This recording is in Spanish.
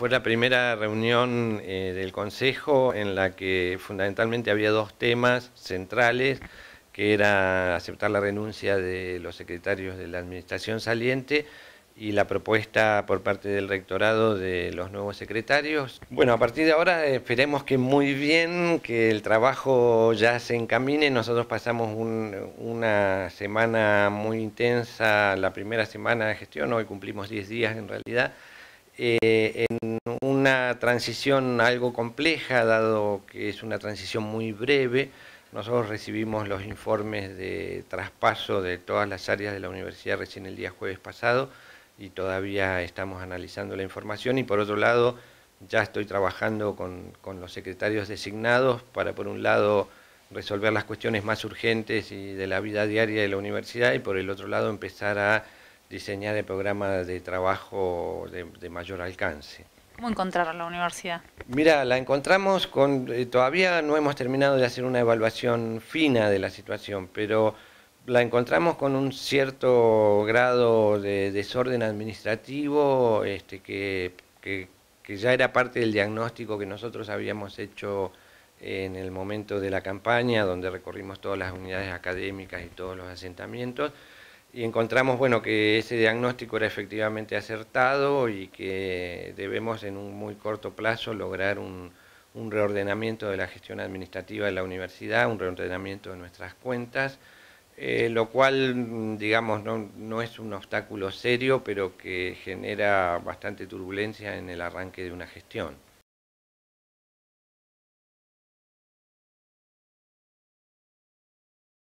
fue la primera reunión eh, del Consejo en la que fundamentalmente había dos temas centrales, que era aceptar la renuncia de los secretarios de la Administración saliente y la propuesta por parte del rectorado de los nuevos secretarios. Bueno, a partir de ahora esperemos que muy bien, que el trabajo ya se encamine. Nosotros pasamos una semana muy intensa, la primera semana de gestión, hoy cumplimos 10 días en realidad, eh, en transición algo compleja, dado que es una transición muy breve. Nosotros recibimos los informes de traspaso de todas las áreas de la universidad recién el día jueves pasado y todavía estamos analizando la información y por otro lado ya estoy trabajando con, los secretarios designados para por un lado resolver las cuestiones más urgentes y de la vida diaria de la universidad y por el otro lado empezar a diseñar el programa de trabajo de mayor alcance. ¿Cómo a la universidad? Mira, la encontramos con, eh, todavía no hemos terminado de hacer una evaluación fina de la situación, pero la encontramos con un cierto grado de desorden administrativo este, que, que ya era parte del diagnóstico que nosotros habíamos hecho en el momento de la campaña, donde recorrimos todas las unidades académicas y todos los asentamientos y encontramos bueno, que ese diagnóstico era efectivamente acertado y que debemos en un muy corto plazo lograr un, reordenamiento de la gestión administrativa de la universidad, un reordenamiento de nuestras cuentas, eh, lo cual, digamos, no, es un obstáculo serio, pero que genera bastante turbulencia en el arranque de una gestión.